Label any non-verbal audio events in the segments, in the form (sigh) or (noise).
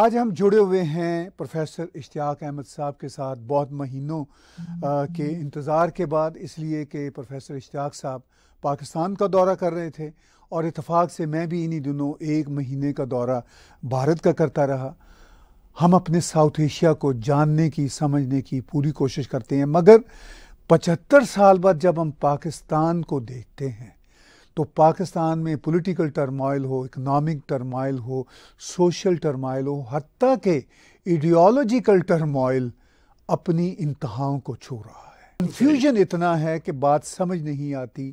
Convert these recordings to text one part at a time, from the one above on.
आज हम जुड़े हुए हैं प्रोफेसर इश्तियाक अहमद साहब के साथ बहुत महीनों हम्म। आ, के इंतज़ार के बाद इसलिए कि प्रोफेसर इश्तियाक साहब पाकिस्तान का दौरा कर रहे थे और इतफ़ाक़ से मैं भी इन्हीं दिनों एक महीने का दौरा भारत का करता रहा हम अपने साउथ एशिया को जानने की समझने की पूरी कोशिश करते हैं मगर पचहत्तर साल बाद जब हम पाकिस्तान को देखते हैं तो पाकिस्तान में पॉलिटिकल टर्माइल हो इकनॉमिक टर्माइल हो सोशल टर्माइल हो हती के आइडियोलॉजिकल टर्माइल अपनी इंतहाओं को छू रहा है कन्फ्यूजन इतना है कि बात समझ नहीं आती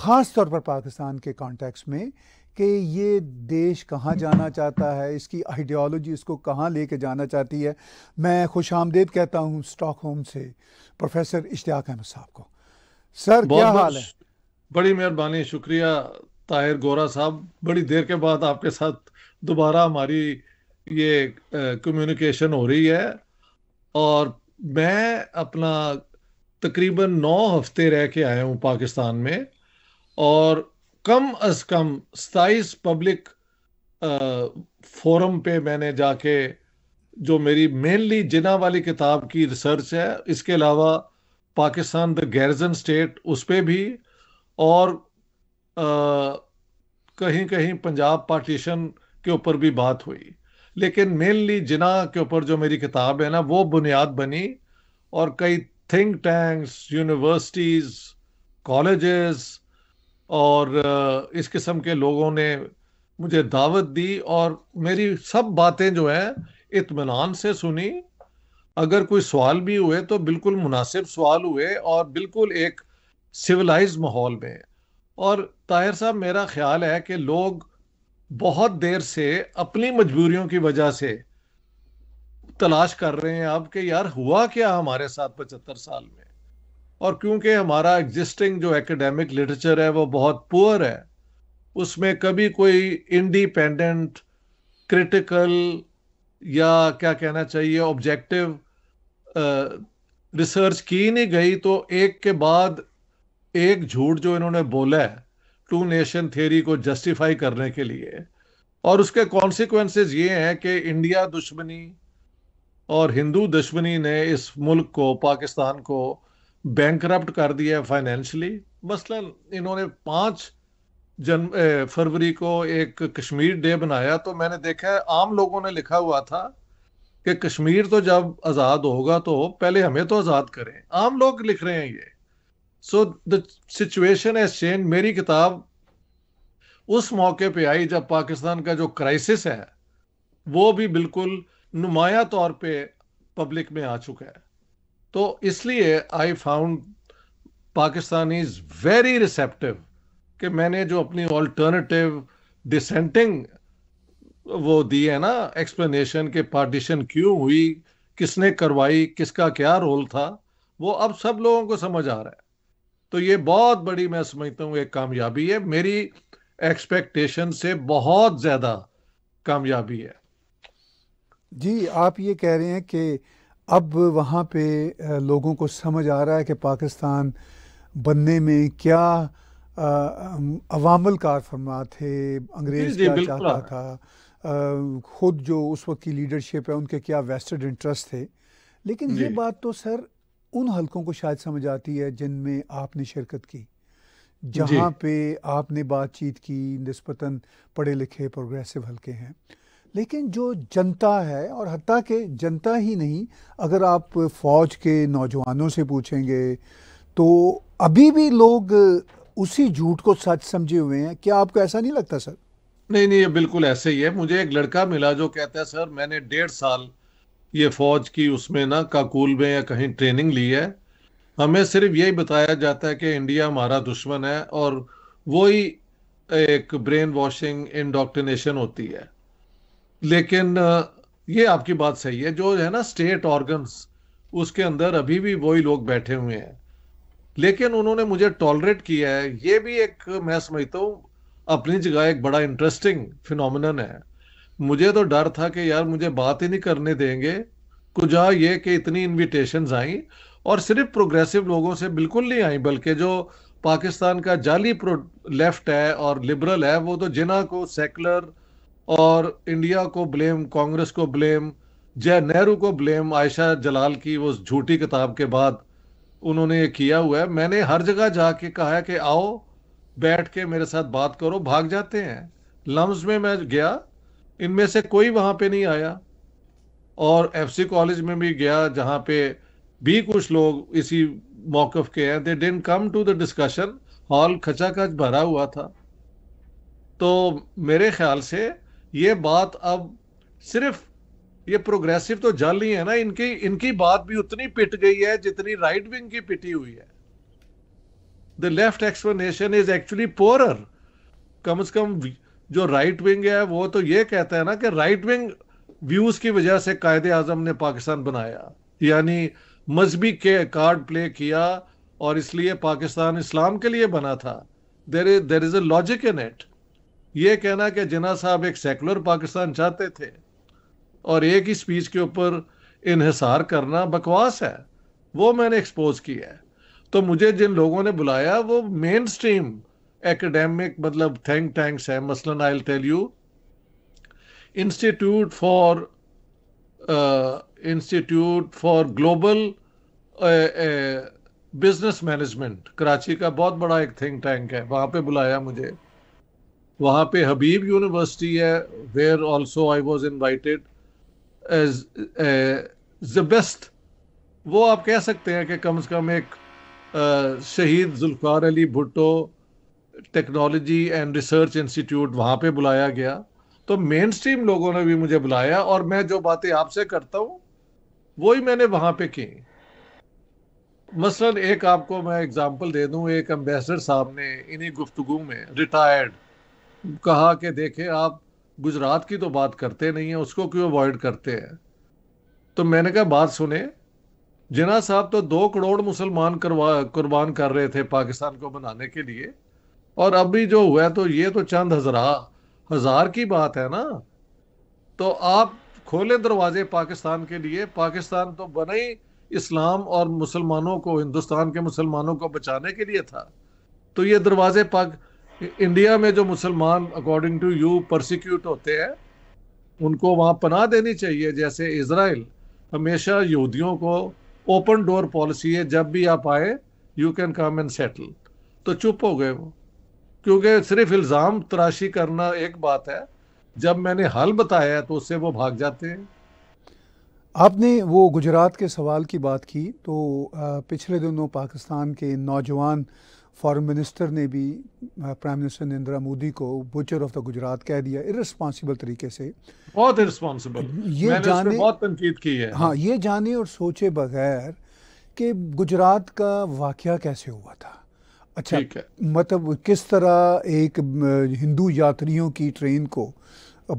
ख़ास तौर पर पाकिस्तान के कॉन्टेक्स में कि ये देश कहाँ जाना चाहता है इसकी आइडियोलॉजी इसको कहाँ लेके जाना चाहती है मैं खुश आमदेद कहता हूँ होम से प्रोफेसर इश्तियाक अहमद साहब को सर क्या हाल है बड़ी मेहरबानी शुक्रिया ताहिर गोरा साहब बड़ी देर के बाद आपके साथ दोबारा हमारी ये कम्युनिकेशन हो रही है और मैं अपना तकरीबन नौ हफ्ते रह के आया हूँ पाकिस्तान में और कम अज कम सताइस पब्लिक फोरम पे मैंने जाके जो मेरी मेनली जिना वाली किताब की रिसर्च है इसके अलावा पाकिस्तान द गैरजन स्टेट उस पर भी और आ, कहीं कहीं पंजाब पार्टीशन के ऊपर भी बात हुई लेकिन मेनली जिना के ऊपर जो मेरी किताब है ना वो बुनियाद बनी और कई थिंक टैंक्स यूनिवर्सिटीज़ कॉलेजेस और इस किस्म के लोगों ने मुझे दावत दी और मेरी सब बातें जो हैं इतमान से सुनी अगर कोई सवाल भी हुए तो बिल्कुल मुनासिब सवाल हुए और बिल्कुल एक सिविलाइज माहौल में और ताहिर साहब मेरा ख्याल है कि लोग बहुत देर से अपनी मजबूरियों की वजह से तलाश कर रहे हैं अब कि यार हुआ क्या हमारे साथ पचहत्तर साल में और क्योंकि हमारा एग्जिस्टिंग जो एकेडमिक लिटरेचर है वो बहुत पुअर है उसमें कभी कोई इंडिपेंडेंट क्रिटिकल या क्या कहना चाहिए ऑब्जेक्टिव रिसर्च की नहीं गई तो एक के बाद एक झूठ जो इन्होंने बोला है टू नेशन थेरी को जस्टिफाई करने के लिए और उसके कॉन्सिक्वेंसेज ये हैं कि इंडिया दुश्मनी और हिंदू दुश्मनी ने इस मुल्क को पाकिस्तान को बैंक कर दिया फाइनेंशली मसलन इन्होंने पाँच जन फरवरी को एक कश्मीर डे बनाया तो मैंने देखा है आम लोगों ने लिखा हुआ था कि कश्मीर तो जब आज़ाद होगा तो पहले हमें तो आज़ाद करें आम लोग लिख रहे हैं ये so the situation has change मेरी किताब उस मौके पे आई जब पाकिस्तान का जो क्राइसिस है वो भी बिल्कुल नुमाया तौर पे पब्लिक में आ चुका है तो इसलिए I found Pakistan is very receptive कि मैंने जो अपनी ऑल्टरनेटिव डिसेंटिंग वो दी है ना एक्सप्लेनेशन के पार्टीशन क्यों हुई किसने करवाई किसका क्या रोल था वो अब सब लोगों को समझ आ रहा है तो ये बहुत बड़ी मैं समझता हूँ एक कामयाबी है मेरी एक्सपेक्टेशन से बहुत ज़्यादा कामयाबी है जी आप ये कह रहे हैं कि अब वहाँ पे लोगों को समझ आ रहा है कि पाकिस्तान बनने में क्या अवामल कार फरमा थे अंग्रेज क्या चाहता था ख़ुद जो उस वक्त की लीडरशिप है उनके क्या वेस्टेड इंटरेस्ट थे लेकिन ये बात तो सर उन हलकों को शायद समझ आती है जिनमें आपने शिरकत की जहाँ पे आपने बातचीत की नस्बता पढ़े लिखे प्रोग्रेसिव हलके हैं लेकिन जो जनता है और हती के जनता ही नहीं अगर आप फौज के नौजवानों से पूछेंगे तो अभी भी लोग उसी झूठ को सच समझे हुए हैं क्या आपको ऐसा नहीं लगता सर नहीं नहीं ये बिल्कुल ऐसे ही है मुझे एक लड़का मिला जो कहता है सर मैंने डेढ़ साल ये फौज की उसमें ना काकुल में या कहीं ट्रेनिंग ली है हमें सिर्फ यही बताया जाता है कि इंडिया हमारा दुश्मन है और वही एक ब्रेन वॉशिंग इंडोक्ट्रिनेशन होती है लेकिन ये आपकी बात सही है जो है ना स्टेट ऑर्गन्स उसके अंदर अभी भी वही लोग बैठे हुए हैं लेकिन उन्होंने मुझे टॉलरेट किया है ये भी एक मैं समझता हूँ अपनी जगह एक बड़ा इंटरेस्टिंग फिनोमिनन है मुझे तो डर था कि यार मुझे बात ही नहीं करने देंगे कुजा ये कि इतनी इनविटेशन आई और सिर्फ प्रोग्रेसिव लोगों से बिल्कुल नहीं आई बल्कि जो पाकिस्तान का जाली लेफ्ट है और लिबरल है वो तो जिना को सेकुलर और इंडिया को ब्लेम कांग्रेस को ब्लेम जय नेहरू को ब्लेम आयशा जलाल की वो झूठी किताब के बाद उन्होंने ये किया हुआ है मैंने हर जगह जाके कहा है कि आओ बैठ के मेरे साथ बात करो भाग जाते हैं लम्स में मैं गया इनमें से कोई वहां पे नहीं आया और एफसी कॉलेज में भी गया जहां पे भी कुछ लोग इसी मौकफ के हैं they didn't come to the discussion hall खचाखच भरा हुआ था तो मेरे ख्याल से ये बात अब सिर्फ ये प्रोग्रेसिव तो जल ही है ना इनकी इनकी बात भी उतनी पिट गई है जितनी राइट विंग की पिटी हुई है the left explanation is actually poorer कम से कम जो राइट विंग है वो तो ये कहते हैं ना कि राइट विंग व्यूज की वजह से कायद आजम ने पाकिस्तान बनाया यानी मजहबी के कार्ड प्ले किया और इसलिए पाकिस्तान इस्लाम के लिए बना था there there is a logic in it ये कहना कि जिना साहब एक सेकुलर पाकिस्तान चाहते थे और एक ही स्पीच के ऊपर इहसार करना बकवास है वो मैंने एक्सपोज किया है तो मुझे जिन लोगों ने बुलाया वो मेन स्ट्रीम academic मतलब think tanks हैं मसलन I tell you institute for institute for global business management Karachi का बहुत बड़ा एक थिंक टैंक है वहाँ पे बुलाया मुझे वहाँ पे हबीब यूनिवर्सिटी है where also I was invited as the best वो आप कह सकते हैं कि कम से कम एक uh, Shaheed Zulfiqar Ali Bhutto technology and research institute वहाँ पे बुलाया गया तो मेन स्ट्रीम लोगों ने भी मुझे बुलाया और मैं जो बातें आपसे करता हूँ वो ही मैंने वहाँ पे की मसलन एक आपको मैं एग्जांपल दे दूं एक एम्बेसडर साहब ने इन्हीं गुफ्तगु में रिटायर्ड कहा कि देखे आप गुजरात की तो बात करते नहीं है उसको क्यों अवॉइड करते हैं तो मैंने कहा बात सुने जिना साहब तो दो करोड़ मुसलमान कुर्बान कर रहे थे पाकिस्तान को बनाने के लिए और अभी जो हुआ है तो ये तो चंद हजरा हजार की बात है ना तो आप खोले दरवाजे पाकिस्तान के लिए पाकिस्तान तो बने ही इस्लाम और मुसलमानों को हिंदुस्तान के मुसलमानों को बचाने के लिए था तो ये दरवाजे पाक इंडिया में जो मुसलमान अकॉर्डिंग टू यू परसिक्यूट होते हैं उनको वहां पना देनी चाहिए जैसे इसराइल हमेशा यहूदियों को ओपन डोर पॉलिसी है जब भी आप आए you can come and settle तो चुप हो गए वो क्योंकि सिर्फ इल्ज़ाम तराशी करना एक बात है जब मैंने हल बताया तो उससे वो भाग जाते हैं आपने वो गुजरात के सवाल की बात की तो पिछले दिनों पाकिस्तान के नौजवान फॉरेन मिनिस्टर ने भी प्राइम मिनिस्टर नरेंद्र मोदी को बुचर ऑफ द गुजरात कह दिया इरेस्पॉन्सिबल तरीके से बहुत इरेस्पॉन्सिबल ये जाने बहुत तनकीद की है हाँ ये जाने और सोचे बगैर कि गुजरात का वाक़ कैसे हुआ था अच्छा मतलब किस तरह एक हिंदू यात्रियों की ट्रेन को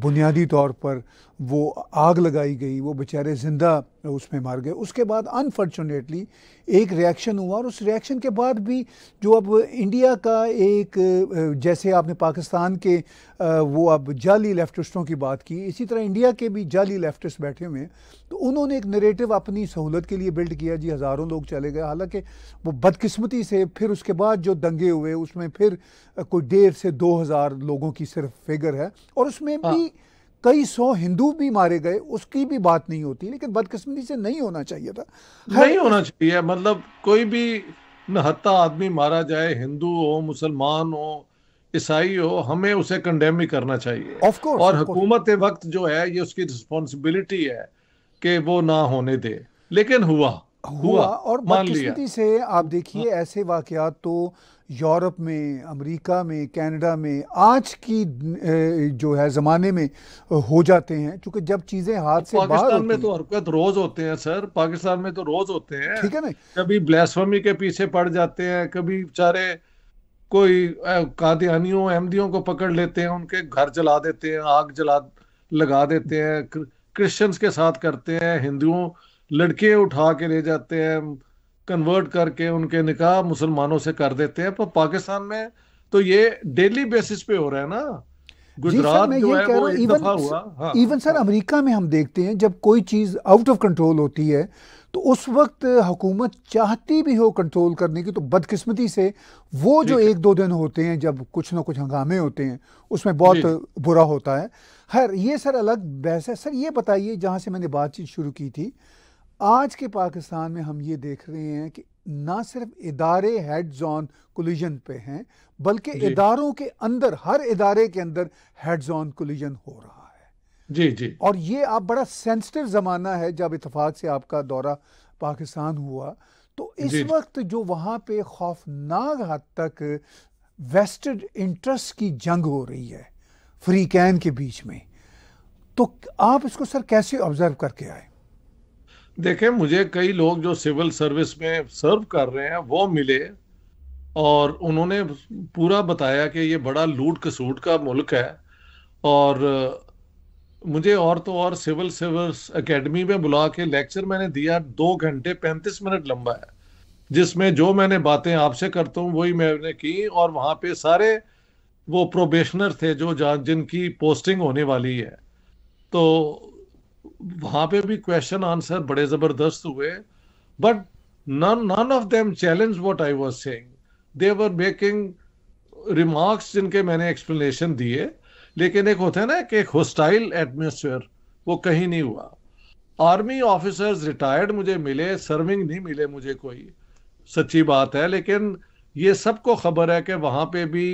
बुनियादी तौर पर वो आग लगाई गई वो बेचारे ज़िंदा उसमें मार गए उसके बाद अनफॉर्चुनेटली एक रिएक्शन हुआ और उस रिएक्शन के बाद भी जो अब इंडिया का एक जैसे आपने पाकिस्तान के वो अब जाली लेफ्टिस्टों की बात की इसी तरह इंडिया के भी जाली लेफ्टिस्ट बैठे हुए हैं तो उन्होंने एक नरेटिव अपनी सहूलत के लिए बिल्ड किया जी हज़ारों लोग चले गए हालांकि वो बदकस्मती से फिर उसके बाद जो दंगे हुए उसमें फिर कोई डेढ़ से दो हज़ार लोगों की सिर्फ फिगर है और उसमें हाँ। भी हाँ। कई सौ हिंदू भी मारे गए उसकी भी बात नहीं होती लेकिन बदकिस्मती से नहीं होना चाहिए था नहीं होना चाहिए मतलब कोई भी नहत्ता आदमी मारा जाए हिंदू हो मुसलमान हो ईसाई हो हमें उसे कंडेम ही करना चाहिए of course, और हुकूमत वक्त जो है ये उसकी रिस्पॉन्सिबिलिटी है कि वो ना होने दे लेकिन हुआ हुआ, हुआ और बदकिस्मती से आप देखिए हाँ। ऐसे वाकयात तो यूरोप में अमेरिका में कनाडा में आज की जो है ज़माने में हो जाते हैं क्योंकि जब चीज़ें हाथ से होती में तो हरकत रोज़ होते हैं सर पाकिस्तान में तो रोज़ होते हैं ठीक है ना कभी ब्लैसफमी के पीछे पड़ जाते हैं कभी बेचारे कोई कादियानियों अहमदियों को पकड़ लेते हैं उनके घर जला देते हैं आग जला लगा देते हैं क्रिश्चियंस के साथ करते हैं हिंदुओं लड़के उठा के ले जाते हैं कन्वर्ट करके उनके निकाह मुसलमानों से कर देते हैं पर पाकिस्तान में तो ये डेली बेसिस पे हो रहा है ना गुजरात जो है वो एक दफा हुआ हाँ, इवन सर हाँ। अमेरिका में हम देखते हैं जब कोई चीज़ आउट ऑफ कंट्रोल होती है तो उस वक्त हुकूमत चाहती भी हो कंट्रोल करने की तो बदकिस्मती से वो जो एक दो दिन होते हैं जब कुछ ना कुछ हंगामे होते हैं उसमें बहुत बुरा होता है हर ये सर अलग बहस है सर ये बताइए जहाँ से मैंने बातचीत शुरू की थी आज के पाकिस्तान में हम ये देख रहे हैं कि ना सिर्फ इदारे हेड जोन कोलिजन पे हैं बल्कि इदारों के अंदर हर इदारे के अंदर हेड जोन कोलिजन हो रहा है जी जी और ये आप बड़ा सेंसिटिव ज़माना है जब इतफाक़ से आपका दौरा पाकिस्तान हुआ तो इस जी, वक्त जो वहां पे खौफनाक हद तक वेस्टेड इंटरेस्ट की जंग हो रही है फ्री कैन के बीच में तो आप इसको सर कैसे ऑब्जर्व करके आए देखे मुझे कई लोग जो सिविल सर्विस में सर्व कर रहे हैं वो मिले और उन्होंने पूरा बताया कि ये बड़ा लूट कसूट का मुल्क है और मुझे और तो और सिविल सर्विस एकेडमी में बुला के लेक्चर मैंने दिया दो घंटे पैंतीस मिनट लंबा है जिसमें जो मैंने बातें आपसे करता हूँ वही मैंने की और वहाँ पे सारे वो प्रोबेशनर थे जो जिनकी पोस्टिंग होने वाली है तो वहां पे भी क्वेश्चन आंसर बड़े जबरदस्त हुए but none of them challenge what I was saying they were making remarks जिनके मैंने एक्सप्लेनेशन दिए लेकिन एक होता है ना कि एक होस्टाइल एटमोसफेयर वो कहीं नहीं हुआ आर्मी ऑफिसर्स रिटायर्ड मुझे मिले सर्विंग नहीं मिले मुझे कोई सच्ची बात है लेकिन ये सबको खबर है कि वहाँ पे भी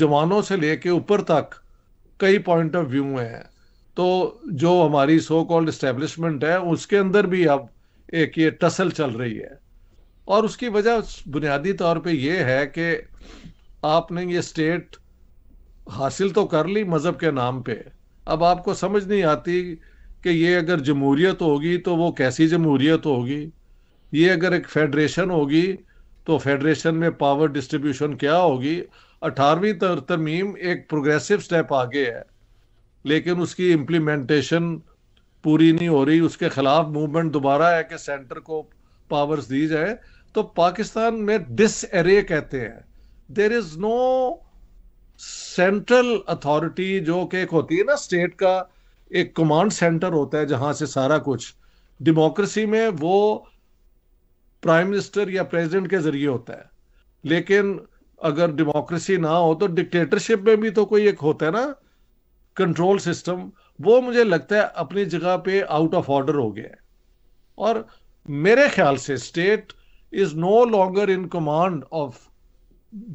जवानों से लेके ऊपर तक कई पॉइंट ऑफ व्यू हैं तो जो हमारी सो कॉल्ड इस्टेब्लिशमेंट है उसके अंदर भी अब एक ये टसल चल रही है और उसकी वजह बुनियादी तौर पे ये है कि आपने ये स्टेट हासिल तो कर ली मज़हब के नाम पे अब आपको समझ नहीं आती कि ये अगर जमहूरियत होगी तो वो कैसी जमहूरियत होगी ये अगर एक फेडरेशन होगी तो फेडरेशन में पावर डिस्ट्रीब्यूशन क्या होगी अठारहवीं तरमीम एक प्रोग्रेसिव स्टेप आगे है लेकिन उसकी इम्प्लीमेंटेशन पूरी नहीं हो रही उसके खिलाफ मूवमेंट दोबारा है कि सेंटर को पावर्स दी जाए तो पाकिस्तान में डिस एरे कहते हैं there is no central authority जो कि एक होती है ना स्टेट का एक कमांड सेंटर होता है जहां से सारा कुछ डेमोक्रेसी में वो प्राइम मिनिस्टर या प्रेसिडेंट के जरिए होता है लेकिन अगर डेमोक्रेसी ना हो तो डिक्टेटरशिप में भी तो कोई एक होता है ना कंट्रोल सिस्टम वो मुझे लगता है अपनी जगह पे आउट ऑफ ऑर्डर हो गया है और मेरे ख्याल से state is no longer in command of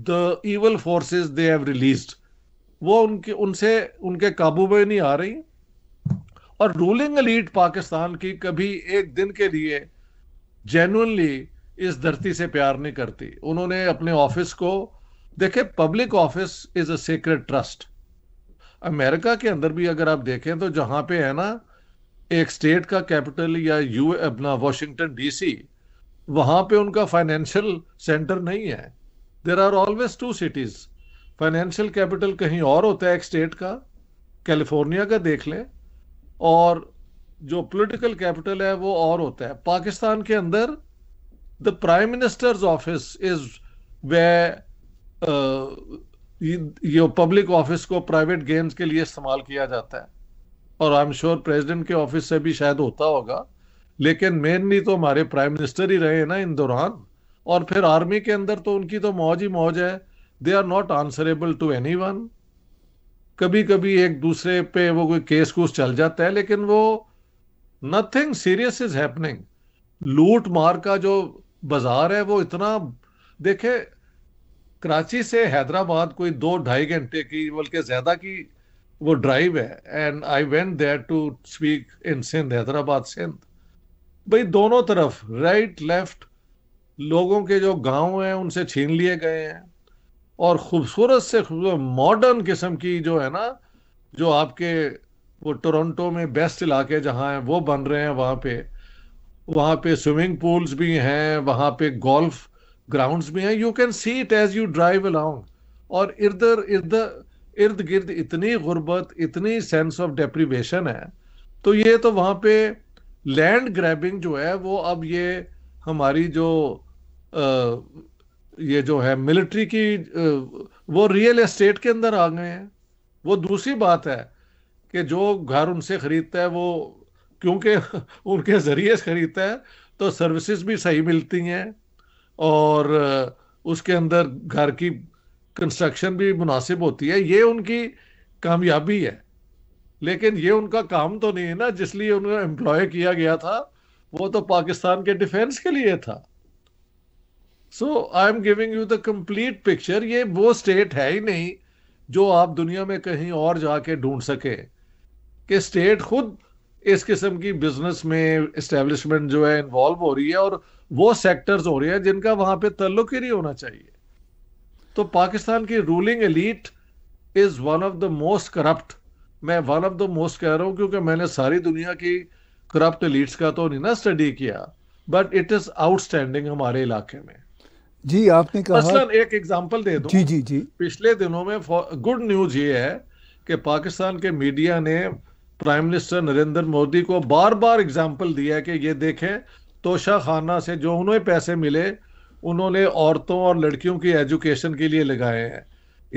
the evil forces they have released वो उनके उनसे उनके काबू में नहीं आ रही और रूलिंग लीड पाकिस्तान की कभी एक दिन के लिए जेनुअनली इस धरती से प्यार नहीं करती उन्होंने अपने ऑफिस को देखे public office is a secret trust America के अंदर भी अगर आप देखें तो जहां पे है ना एक स्टेट का कैपिटल या यू अपना वॉशिंगटन डीसी वहां पे उनका फाइनेंशियल सेंटर नहीं है there are always two cities financial capital कहीं और होता है एक स्टेट का कैलिफोर्निया का देख लें और जो पॉलिटिकल कैपिटल है वो और होता है पाकिस्तान के अंदर the prime minister's office is way ये पब्लिक ऑफिस को प्राइवेट गेम्स के लिए इस्तेमाल किया जाता है और आई एम श्योर प्रेसिडेंट के ऑफिस से भी शायद होता होगा लेकिन मेनली तो हमारे प्राइम मिनिस्टर ही रहे ना इन दौरान और फिर आर्मी के अंदर तो उनकी तो मौज ही मौज है they are not answerable to anyone कभी कभी एक दूसरे पे वो कोई केस कूस चल जाता है लेकिन वो नथिंग सीरियस इज हैपनिंग लूट मार का जो बाजार है वो इतना देखे कराची से हैदराबाद कोई दो ढाई घंटे की बल्कि ज़्यादा की वो ड्राइव है and I went there to speak in Sindh Hyderabad Sindh भाई दोनों तरफ राइट लेफ्ट लोगों के जो गांव हैं उनसे छीन लिए गए हैं और खूबसूरत से खूबसूरत मॉडर्न किस्म की जो है ना जो आपके वो टोरंटो में बेस्ट इलाके जहां हैं वो बन रहे हैं वहां पे वहां पे स्विमिंग पूल्स भी हैं वहां पे गोल्फ ग्राउंड्स में है you can see it as you drive along और इर्द इर्द इर्द गिर्द इतनी गुर्बत इतनी सेंस ऑफ डेप्रीवेशन है तो ये तो वहाँ पे लैंड ग्रैबिंग जो है वो अब ये हमारी जो आ, ये जो है मिलिट्री की आ, वो रियल एस्टेट के अंदर आ गए हैं वो दूसरी बात है कि जो घर उनसे खरीदता है वो क्योंकि (laughs) उनके जरिए खरीदता है तो सर्विसेज भी सही मिलती हैं और उसके अंदर घर की कंस्ट्रक्शन भी मुनासिब होती है ये उनकी कामयाबी है लेकिन ये उनका काम तो नहीं है ना जिसलिए उन्हें एम्प्लॉय किया गया था वो तो पाकिस्तान के डिफेंस के लिए था so I am giving you the complete picture ये वो स्टेट है ही नहीं जो आप दुनिया में कहीं और जाके ढूंढ सके कि स्टेट खुद इस किस्म की बिजनेस में इस्टेब्लिशमेंट जो है इन्वॉल्व हो रही है और वो सेक्टर्स हो रहे हैं जिनका वहां पे तल्लुक ही नहीं होना चाहिए तो पाकिस्तान की ruling elite is one of the most corrupt मैं वन ऑफ द मोस्ट कह रहा हूं क्योंकि मैंने सारी दुनिया की करप्ट एलीट्स का तो नहीं ना स्टडी किया बट इट इज आउटस्टैंडिंग हमारे इलाके में जी आपने कहा मसलन एक एग्जांपल दे दो जी जी जी पिछले दिनों में गुड न्यूज ये है कि पाकिस्तान के मीडिया ने प्राइम मिनिस्टर नरेंद्र मोदी को बार बार एग्जाम्पल दिया कि ये देखें तोशा खाना से जो उन्हें पैसे मिले उन्होंने औरतों और लड़कियों की एजुकेशन के लिए लगाए हैं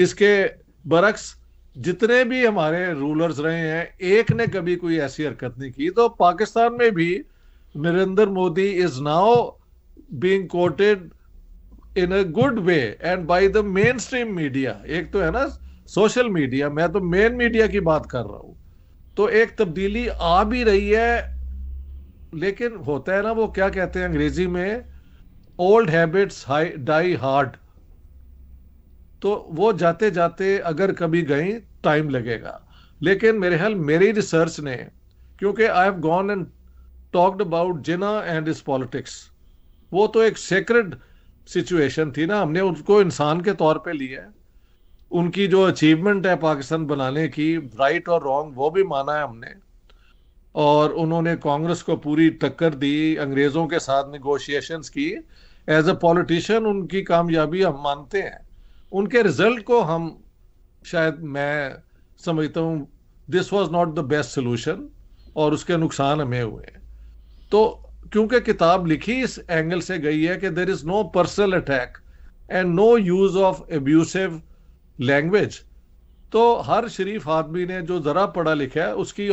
इसके बरक्स जितने भी हमारे रूलर्स रहे हैं एक ने कभी कोई ऐसी हरकत नहीं की तो पाकिस्तान में भी Narendra Modi is now being quoted in a good way and by the mainstream media एक तो है ना सोशल मीडिया मैं तो मेन मीडिया की बात कर रहा हूँ तो एक तब्दीली आ भी रही है लेकिन होता है ना वो क्या कहते हैं अंग्रेजी में ओल्ड हैबिट्स डाई हार्ड तो वो जाते जाते अगर कभी गई टाइम लगेगा लेकिन मेरे ख्याल मेरी रिसर्च ने क्योंकि I have gone and talked about Jinnah and is politics वो तो एक सेक्रेड सिचुएशन थी ना हमने उनको इंसान के तौर पे लिया है उनकी जो अचीवमेंट है पाकिस्तान बनाने की राइट और रॉन्ग वो भी माना है हमने और उन्होंने कांग्रेस को पूरी टक्कर दी अंग्रेजों के साथ निगोशिएशंस की एज अ पॉलिटिशियन उनकी कामयाबी हम मानते हैं उनके रिजल्ट को हम शायद मैं समझता हूँ this was not the best solution और उसके नुकसान हमें हुए तो क्योंकि किताब लिखी इस एंगल से गई है कि there is no personal attack and no use of abusive language तो हर शरीफ आदमी ने जो ज़रा पढ़ा लिखा है उसकी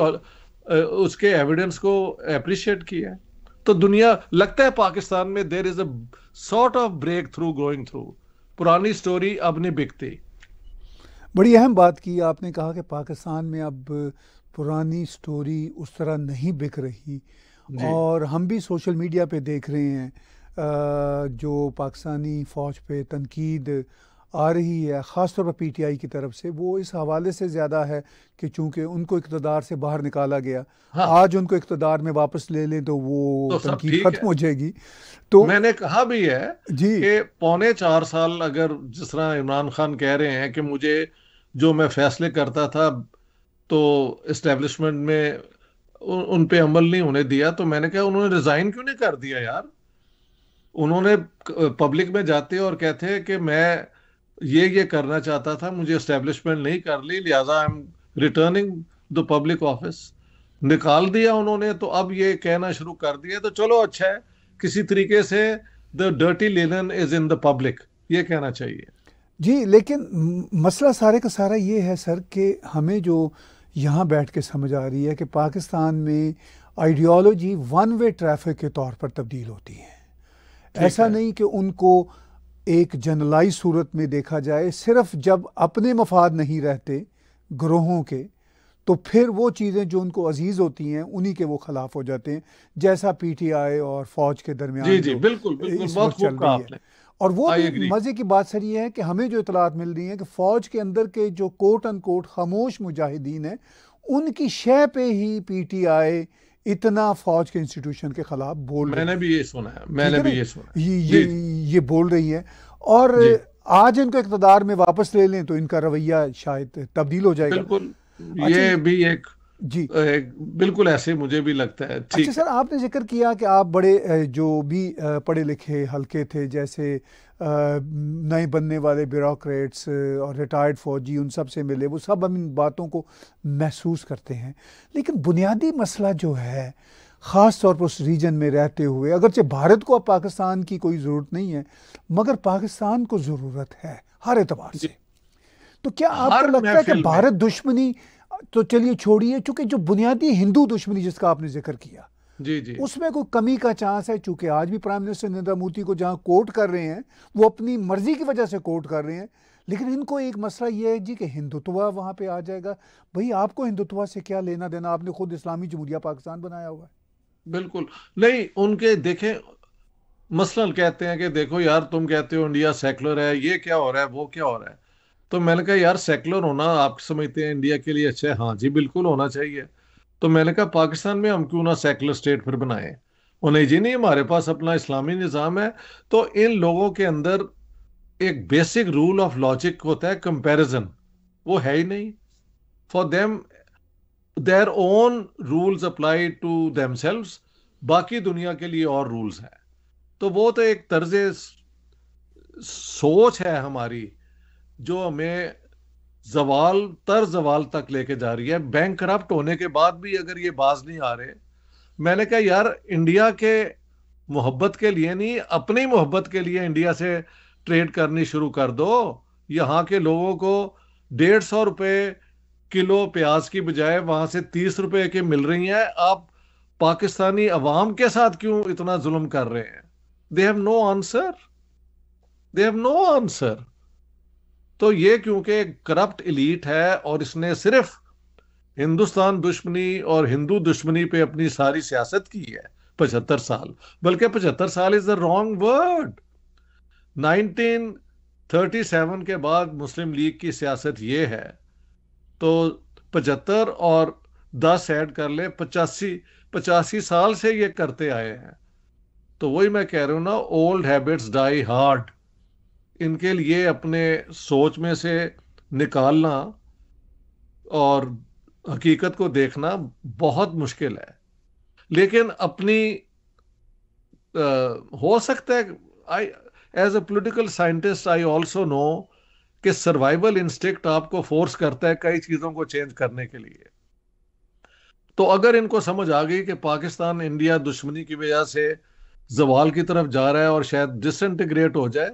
उसके एविडेंस को अप्रिशिएट किया है तो दुनिया लगता है पाकिस्तान में there is a sort of breakthrough going through पुरानी स्टोरी अब नहीं बिकती बड़ी अहम बात की आपने कहा कि पाकिस्तान में अब पुरानी स्टोरी उस तरह नहीं बिक रही और हम भी सोशल मीडिया पे देख रहे हैं जो पाकिस्तानी फ़ौज पे तनकीद आ रही है ख़ास तौर पर पीटीआई की तरफ से वो इस हवाले से ज़्यादा है कि चूंकि उनको इकतदार से बाहर निकाला गया हाँ। आज उनको इकतदार में वापस ले लें तो वो तो तनकीद खत्म हो जाएगी तो मैंने कहा भी है जी कि पौने चार साल अगर जिस तरह इमरान खान कह रहे हैं कि मुझे जो मैं फैसले करता था तो इस्टेब्लिशमेंट में उन, पर अमल नहीं होने दिया तो मैंने कहा उन्होंने रिज़ाइन क्यों नहीं कर दिया यार उन्होंने पब्लिक में जाते और कहते कि मैं ये ये करना चाहता था मुझे इस्टेब्लिशमेंट नहीं कर ली लिहाजा I am returning the public office निकाल दिया उन्होंने तो अब ये कहना शुरू कर दिया तो चलो अच्छा है किसी तरीके से the dirty linen is in the public ये कहना चाहिए जी लेकिन मसला सारे का सारा ये है सर कि हमें जो यहाँ बैठ के समझ आ रही है कि पाकिस्तान में आइडियोलॉजी वन वे ट्रैफिक के तौर पर तब्दील होती है ऐसा है। नहीं कि उनको एक जनलाई सूरत में देखा जाए सिर्फ जब अपने मफाद नहीं रहते ग्रोहों के तो फिर वो चीज़ें जो उनको अजीज़ होती हैं उन्हीं के वो खिलाफ हो जाते हैं जैसा पीटीआई और फौज के दरमियान जी जी बिल्कुल, बिल्कुल बहुत चल रही है और वो मज़े की बात सर ये है कि हमें जो इतलात मिल रही है कि फ़ौज के अंदर के जो कोट अनकोट खामोश मुजाहिदीन हैं उनकी शह पे ही पीटीआई इतना फौज के इंस्टीट्यूशन के खिलाफ बोल मैंने भी ये सुना है मैंने भी ये सुना ये ये, ये बोल रही है और आज इनको इकतदार में वापस ले लें तो इनका रवैया शायद तब्दील हो जाएगा बिल्कुल अच्छा ये भी एक जी बिल्कुल ऐसे मुझे भी लगता है अच्छा ठीक अच्छा सर आपने जिक्र किया कि आप बड़े जो भी पढ़े लिखे हल्के थे जैसे नए बनने वाले ब्यूरोक्रेट्स और रिटायर्ड फौजी उन सब से मिले वो सब हम इन बातों को महसूस करते हैं लेकिन बुनियादी मसला जो है ख़ास तौर पर उस रीजन में रहते हुए अगरचे भारत को अब पाकिस्तान की कोई ज़रूरत नहीं है मगर पाकिस्तान को ज़रूरत है हर एतबार से तो क्या आपको लगता है कि भारत दुश्मनी तो चलिए छोड़िए चूंकि जो बुनियादी हिंदू दुश्मनी जिसका आपने जिक्र किया जी जी उसमें कोई कमी का चांस है चूंकि आज भी प्राइम मिनिस्टर नरेंद्र मोदी को जहां कोर्ट कर रहे हैं वो अपनी मर्जी की वजह से कोर्ट कर रहे हैं लेकिन इनको एक मसला ये है जी कि हिंदुत्व वहां पे आ जाएगा भाई आपको हिंदुत्व से क्या लेना देना आपने खुद इस्लामी जमहूरिया पाकिस्तान बनाया हुआ है बिल्कुल नहीं उनके देखे मसलन कहते हैं कि देखो यार तुम कहते हो इंडिया सेकुलर है ये क्या हो रहा है वो क्या हो रहा है तो मैंने कहा यार सेकुलर होना आप समझते हैं इंडिया के लिए अच्छा है हाँ जी बिल्कुल होना चाहिए तो मैंने कहा पाकिस्तान में हम क्यों ना सेकुलर स्टेट फिर बनाए उन्हें जी नहीं हमारे पास अपना इस्लामी निज़ाम है तो इन लोगों के अंदर एक बेसिक रूल ऑफ लॉजिक होता है कंपैरिजन वो है ही नहीं for them their own rules apply to them बाकी दुनिया के लिए और रूल्स हैं तो वो तो एक तर्ज सोच है हमारी जो हमें जवाल तर जवाल तक लेके जा रही है बैंक करप्ट होने के बाद भी अगर ये बाज नहीं आ रहे मैंने कहा यार इंडिया के मोहब्बत के लिए नहीं अपनी मोहब्बत के लिए इंडिया से ट्रेड करनी शुरू कर दो यहाँ के लोगों को डेढ़ सौ रुपये किलो प्याज की बजाय वहाँ से तीस रुपये के मिल रही हैं आप पाकिस्तानी अवाम के साथ क्यों इतना जुल्म कर रहे हैं they have no answer they have no answer तो ये क्योंकि करप्ट इलीट है और इसने सिर्फ हिंदुस्तान दुश्मनी और हिंदू दुश्मनी पे अपनी सारी सियासत की है पचहत्तर साल बल्कि पचहत्तर साल इज द रॉन्ग वर्ड 1937 के बाद मुस्लिम लीग की सियासत ये है तो पचहत्तर और दस ऐड कर ले पचासी पचासी साल से ये करते आए हैं तो वही मैं कह रहा हूं ना ओल्ड हैबिट्स डाई हार्ड इनके लिए अपने सोच में से निकालना और हकीकत को देखना बहुत मुश्किल है लेकिन अपनी आ, हो सकता है I as a political scientist I also know कि सर्वाइवल इंस्टिक्ट आपको फोर्स करता है कई चीज़ों को चेंज करने के लिए तो अगर इनको समझ आ गई कि पाकिस्तान इंडिया दुश्मनी की वजह से जवाल की तरफ जा रहा है और शायद डिसइंटीग्रेट हो जाए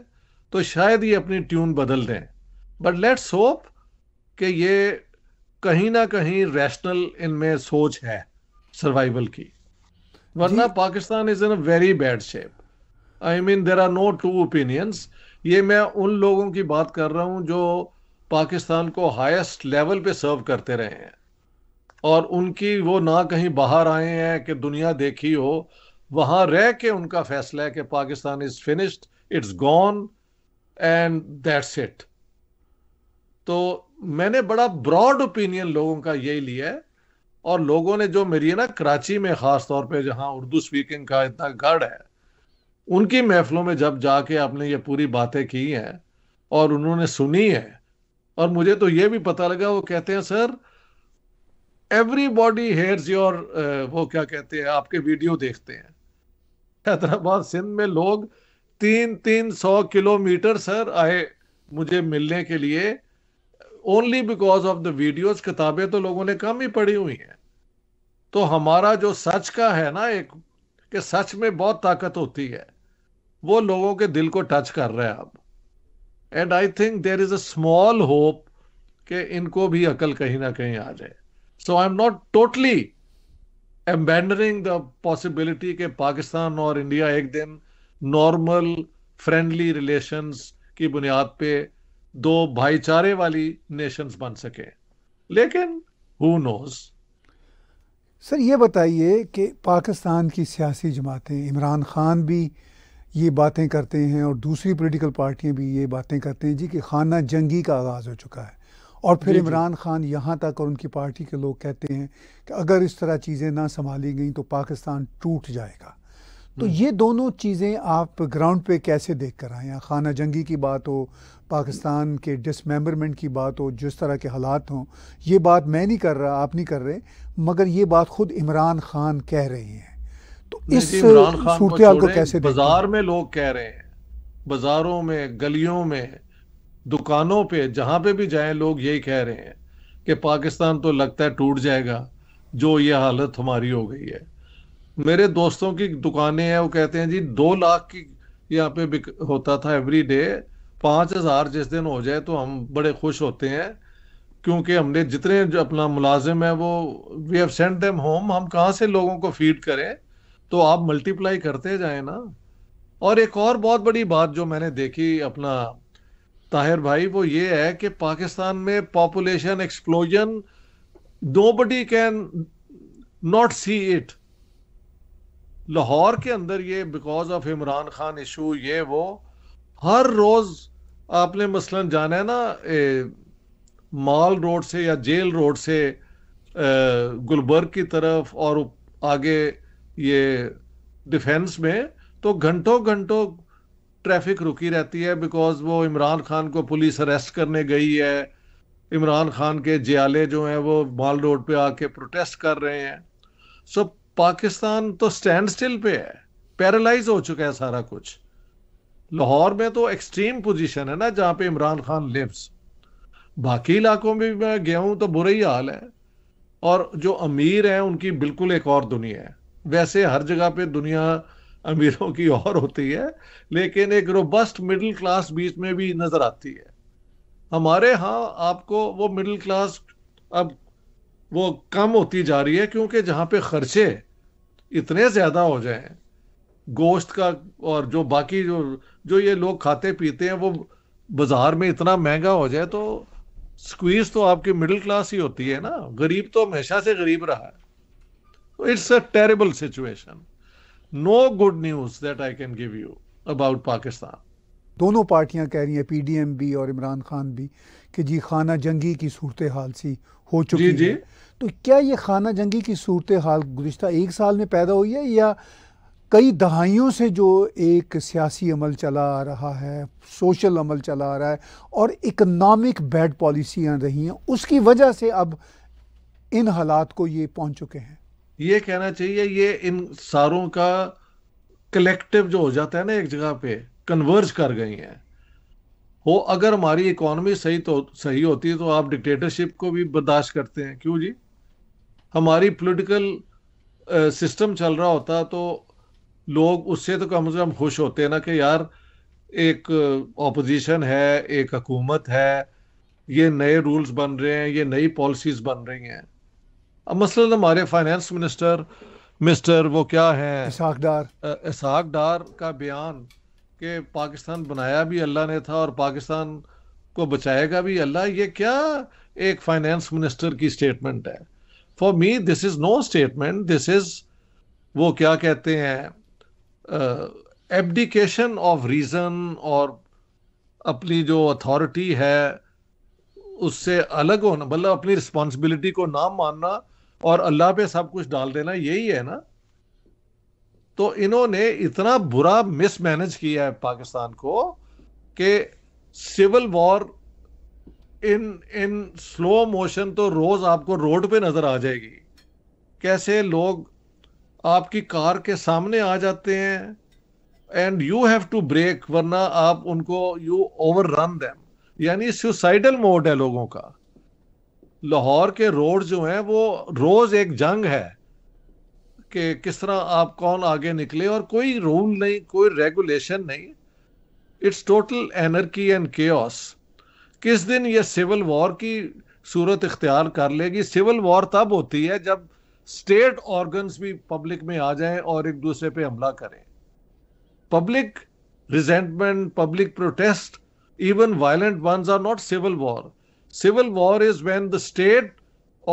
तो शायद ये अपनी ट्यून बदल दें बट लेट्स होप कि ये कहीं ना कहीं रैशनल इनमें सोच है सर्वाइवल की वरना Pakistan is in a very bad shape I mean there are no two opinions ये मैं उन लोगों की बात कर रहा हूं जो पाकिस्तान को हाईएस्ट लेवल पे सर्व करते रहे हैं और उनकी वो ना कहीं बाहर आए हैं कि दुनिया देखी हो वहां रह के उनका फैसला है कि Pakistan is finished it's gone and that's it तो मैंने बड़ा ब्रॉड ओपिनियन लोगों का यही लिया है और लोगों ने जो मेरी है ना कराची में खास तौर पे जहां उर्दू स्पीकिंग का इतना गढ़ है उनकी महफलों में जब जाके आपने ये पूरी बातें की हैं और उन्होंने सुनी है और मुझे तो ये भी पता लगा वो कहते हैं sir everybody hears your वो क्या कहते हैं आपके वीडियो देखते हैं (laughs) हैदराबाद सिंध में लोग तीन तीन सौ किलोमीटर सर आए मुझे मिलने के लिए only because of the videos किताबें तो लोगों ने कम ही पढ़ी हुई हैं तो हमारा जो सच का है ना एक कि सच में बहुत ताकत होती है वो लोगों के दिल को टच कर रहा है अब and I think there is a small hope कि इनको भी अकल कहीं ना कहीं आ जाए so I am not totally abandoning the possibility के पाकिस्तान और इंडिया एक दिन नॉर्मल फ्रेंडली रिलेशंस की बुनियाद पे दो भाईचारे वाली नेशंस बन सके लेकिन हु नोज सर ये बताइए कि पाकिस्तान की सियासी जमातें इमरान ख़ान भी ये बातें करते हैं और दूसरी पॉलिटिकल पार्टियां भी ये बातें करते हैं जी कि खाना जंगी का आगाज़ हो चुका है और फिर इमरान खान यहाँ तक और उनकी पार्टी के लोग कहते हैं कि अगर इस तरह चीज़ें ना संभाली गई तो पाकिस्तान टूट जाएगा तो हम्म। ये दोनों चीज़ें आप ग्राउंड पे कैसे देख कर आए खाना जंगी की बात हो पाकिस्तान के डिसमेंबरमेंट की बात हो जिस तरह के हालात हों ये बात मैं नहीं कर रहा आप नहीं कर रहे मगर ये बात खुद इमरान खान कह रहे हैं तो इस सूरत को कैसे बाजार में लोग कह रहे हैं बाजारों में गलियों में दुकानों पे जहाँ पे भी जाएं लोग यही कह रहे हैं कि पाकिस्तान तो लगता है टूट जाएगा जो ये हालत हमारी हो गई है मेरे दोस्तों की दुकानें हैं वो कहते हैं जी दो लाख की यहाँ पे बिक होता था एवरी डे पाँच हज़ार जिस दिन हो जाए तो हम बड़े खुश होते हैं क्योंकि हमने जितने जो अपना मुलाजिम है वो we have sent them home हम कहाँ से लोगों को फीड करें तो आप मल्टीप्लाई करते जाए ना और एक और बहुत बड़ी बात जो मैंने देखी अपना ताहिर भाई वो ये है कि पाकिस्तान में population explosion nobody can not see it Lahore के अंदर ये because of Imran Khan issue ये वो हर रोज आपने मसलन जाना है ना ए, माल रोड से या जेल रोड से गुलबर्ग की तरफ और आगे ये डिफेंस में तो घंटों घंटों ट्रैफिक रुकी रहती है बिकॉज वो इमरान खान को पुलिस अरेस्ट करने गई है इमरान खान के जियाले जो हैं वो माल रोड पे आके प्रोटेस्ट कर रहे हैं सो पाकिस्तान तो स्टैंड स्टिल पे है पैरालाइज हो चुका है सारा कुछ लाहौर में तो एक्सट्रीम पोजीशन है ना जहाँ पे इमरान खान लिव्स बाकी इलाकों में भी मैं गया हूँ तो बुरा ही हाल है और जो अमीर हैं उनकी बिल्कुल एक और दुनिया है वैसे हर जगह पे दुनिया अमीरों की और होती है लेकिन एक रोबस्ट मिडिल क्लास बीच में भी नजर आती है हमारे यहाँ आपको वो मिडिल क्लास अब वो कम होती जा रही है क्योंकि जहाँ पे खर्चे इतने ज़्यादा हो जाए गोश्त का और जो बाकी जो जो ये लोग खाते पीते हैं वो बाज़ार में इतना महंगा हो जाए तो स्क्वीज तो आपकी मिडिल क्लास ही होती है ना गरीब तो हमेशा से गरीब रहा है it's a terrible situation no good news that I can give you about Pakistan दोनों पार्टियां कह रही हैं पीडीएम भी और इमरान खान भी कि जी खाना जंगी की सूरत हाल सी हो चुकी जी, है जी। तो क्या ये खाना जंगी की सूरत हाल गुज्त एक साल में पैदा हुई है या कई दहाइयों से जो एक सियासी अमल चला आ रहा है सोशल अमल चला आ रहा है और इकनॉमिक बैड पॉलिसियाँ रही हैं उसकी वजह से अब इन हालात को ये पहुंच चुके हैं ये कहना चाहिए ये इन सारों का कलेक्टिव जो हो जाता है ना एक जगह पे कन्वर्ज कर गई हैं हो अगर हमारी इकोनॉमी सही तो सही होती है तो आप डिक्टेटरशिप को भी बर्दाश्त करते हैं क्यों जी हमारी पॉलिटिकल सिस्टम चल रहा होता तो लोग उससे तो कम से कम खुश होते ना कि यार एक ऑपोजिशन है एक हकूमत है ये नए रूल्स बन रहे हैं ये नई पॉलिसीज बन रही हैं अब मसलन हमारे फाइनेंस मिनिस्टर मिस्टर वो क्या हैं इसहाक डार डार का बयान कि पाकिस्तान बनाया भी अल्लाह ने था और पाकिस्तान को बचाएगा भी अल्लाह ये क्या एक फाइनेंस मिनिस्टर की स्टेटमेंट है for me this is no statement this is वो क्या कहते हैं एबडिकेशन ऑफ रीजन और अपनी जो अथॉरिटी है उससे अलग होना मतलब अपनी रिस्पॉन्सिबिलिटी को ना मानना और अल्लाह पे सब कुछ डाल देना यही है ना तो इन्होंने इतना बुरा मिसमैनेज किया है पाकिस्तान को कि civil war in in slow motion तो रोज आपको रोड पे नजर आ जाएगी कैसे लोग आपकी कार के सामने आ जाते हैं and you have to brake वरना आप उनको यू ओवर रन दैम यानी सुसाइडल मोड है लोगों का लाहौर के रोड जो हैं वो रोज एक जंग है कि किस तरह आप कौन आगे निकले और कोई रूल नहीं कोई रेगुलेशन नहीं it's total anarchy and chaos किस दिन ये सिविल वॉर की सूरत इख्तियार कर लेगी सिविल वॉर तब होती है जब स्टेट ऑर्गन्स भी पब्लिक में आ जाएं और एक दूसरे पे हमला करें public resentment public protest even violent ones are not civil war civil war is when the state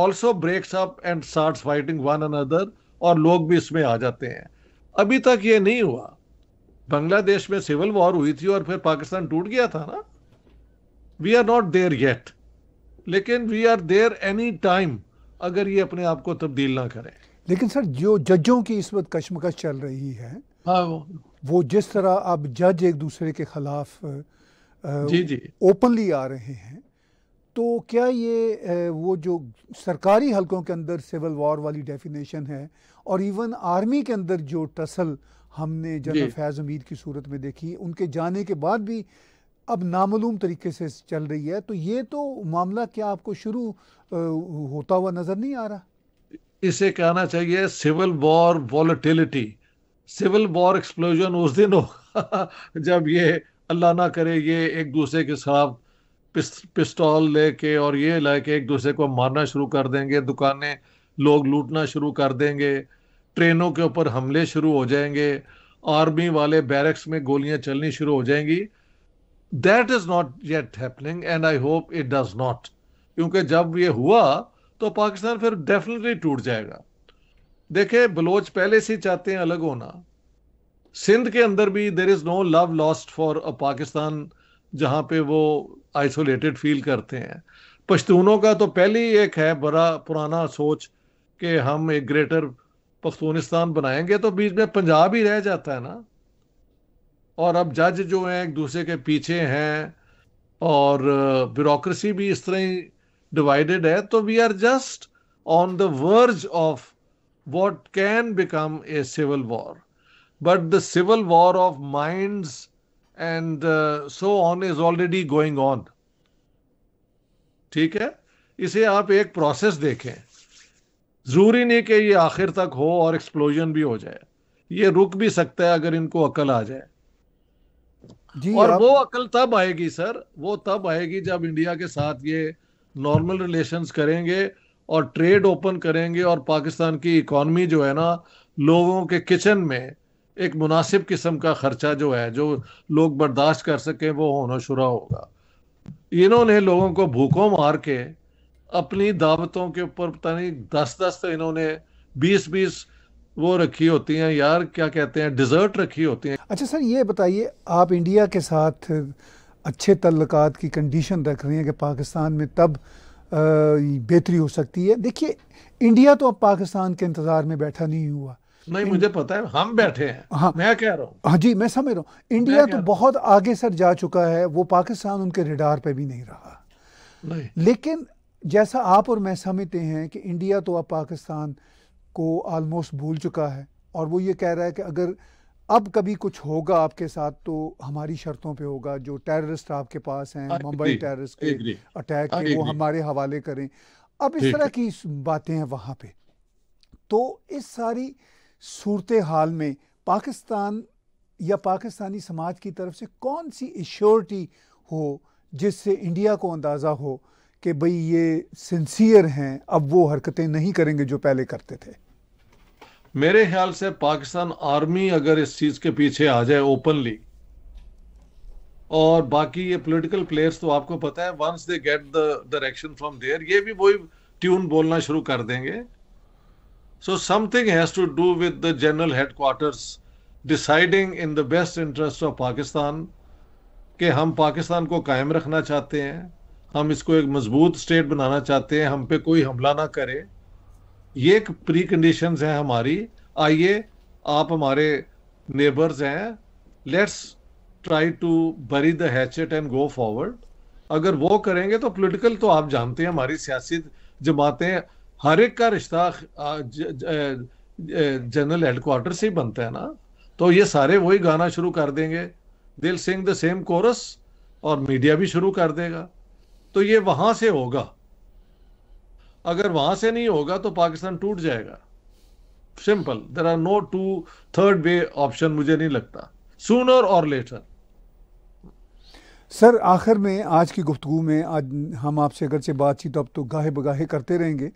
also breaks up and starts fighting one another और लोग भी इसमें आ जाते हैं अभी तक ये नहीं हुआ बांग्लादेश में सिविल वॉर हुई थी और फिर पाकिस्तान टूट गया था ना we are not there yet लेकिन we are there any time अगर ये अपने आप को तब्दील ना करें लेकिन सर जो जजों की इस वक्त कशमकश चल रही है हाँ वो वो जिस तरह अब जज एक दूसरे के खिलाफ जी जी ओपनली आ रहे हैं तो क्या ये वो जो सरकारी हलकों के अंदर सिविल वॉर वाली डेफिनेशन है और इवन आर्मी के अंदर जो टसल हमने जनरल फैज़ उमीद की सूरत में देखी उनके जाने के बाद भी अब नामूम तरीके से चल रही है तो ये तो मामला क्या आपको शुरू होता हुआ नजर नहीं आ रहा इसे कहना चाहिए civil war volatility civil war explosion उस दिन होगा (laughs) जब ये अल्लाह ना करे ये एक दूसरे के साथ पिस्तौल पिस्टॉल लेके और ये लेके एक दूसरे को मारना शुरू कर देंगे दुकानें लोग लूटना शुरू कर देंगे ट्रेनों के ऊपर हमले शुरू हो जाएंगे आर्मी वाले बैरक्स में गोलियां चलनी शुरू हो जाएंगी that is not yet happening and I hope it does not क्योंकि जब ये हुआ तो पाकिस्तान फिर डेफिनेटली टूट जाएगा देखे बलोच पहले से चाहते हैं अलग होना सिंध के अंदर भी there is no love lost for Pakistan जहां पे वो आइसोलेटेड फील करते हैं पश्तूनों का तो पहले ही एक है बड़ा पुराना सोच कि हम एक ग्रेटर पख्तूनिस्तान बनाएंगे तो बीच में पंजाब ही रह जाता है ना और अब जज जो हैं एक दूसरे के पीछे हैं और ब्यूरोक्रेसी भी इस तरह ही डिवाइडेड है तो we are just on the verge of what can become a civil war but the civil war of minds and so on is already going on ठीक है इसे आप एक प्रोसेस देखें जरूरी नहीं कि ये आखिर तक हो और एक्सप्लोजन भी हो जाए ये रुक भी सकता है अगर इनको अकल आ जाए और वो अकल तब आएगी सर वो तब आएगी जब इंडिया के साथ ये नॉर्मल रिलेशंस करेंगे और ट्रेड ओपन करेंगे और पाकिस्तान की इकोनॉमी जो है ना लोगों के किचन में एक मुनासिब किस्म का खर्चा जो है जो लोग बर्दाश्त कर सकें वो होना शुरू होगा इन्होंने लोगों को भूखों मार के अपनी दावतों के ऊपर पता नहीं दस दस तो इन्होंने बीस बीस वो रखी होती हैं यार क्या कहते हैं डिज़र्ट रखी होती हैं अच्छा सर ये बताइए आप इंडिया के साथ अच्छे तल्लक की कंडीशन रख रहे हैं कि पाकिस्तान में तब बेहतरी हो सकती है देखिए इंडिया तो अब पाकिस्तान के इंतज़ार में बैठा नहीं हुआ नहीं मुझे पता है हम बैठे हैं हाँ मैं कह रहा हूँ हाँ जी मैं समझ रहा हूँ इंडिया तो बहुत आगे सर जा चुका है वो पाकिस्तान उनके रिडार पे भी नहीं रहा नहीं। लेकिन जैसा आप और मैं समझते हैं कि इंडिया तो अब पाकिस्तान को आलमोस्ट भूल चुका है और वो ये कह रहा है कि अगर अब कभी कुछ होगा आपके साथ तो हमारी शर्तों पे होगा जो टेररिस्ट आपके पास हैं मुंबई टेररिस्ट के अटैक के वो हमारे हवाले करें अब इस तरह की बातें हैं वहाँ पे तो इस सारी सूरत हाल में पाकिस्तान या पाकिस्तानी समाज की तरफ से कौन सी इश्योरिटी हो जिससे इंडिया को अंदाज़ा हो कि भाई ये सिंसियर हैं अब वो हरकतें नहीं करेंगे जो पहले करते थे मेरे ख्याल से पाकिस्तान आर्मी अगर इस चीज के पीछे आ जाए ओपनली और बाकी ये पॉलिटिकल प्लेयर्स तो आपको पता है once they get the direction from there ये भी वही ट्यून बोलना शुरू कर देंगे so something has to do with the general headquarters deciding in the best interest of Pakistan कि हम पाकिस्तान को कायम रखना चाहते हैं हम इसको एक मजबूत स्टेट बनाना चाहते हैं हम पे कोई हमला ना करे ये एक प्री कंडीशन है हमारी आइए आप हमारे नेबर्स हैं let's try to bury the hatchet and go forward अगर वो करेंगे तो पॉलिटिकल तो आप जानते हैं हमारी सियासी जमातें हर एक का रिश्ता जनरल हेडक्वार्टर से ही बनता है ना तो ये सारे वही गाना शुरू कर देंगे they'll sing the same chorus और मीडिया भी शुरू कर देगा तो ये वहां से होगा अगर वहां से नहीं होगा तो पाकिस्तान टूट जाएगा simple there are no two third way option मुझे नहीं लगता सुनर और लेटर सर आखिर में आज की गुफ्तु में आज हम आपसे अगर से बातचीत अब तो गाहे बगाहे करते रहेंगे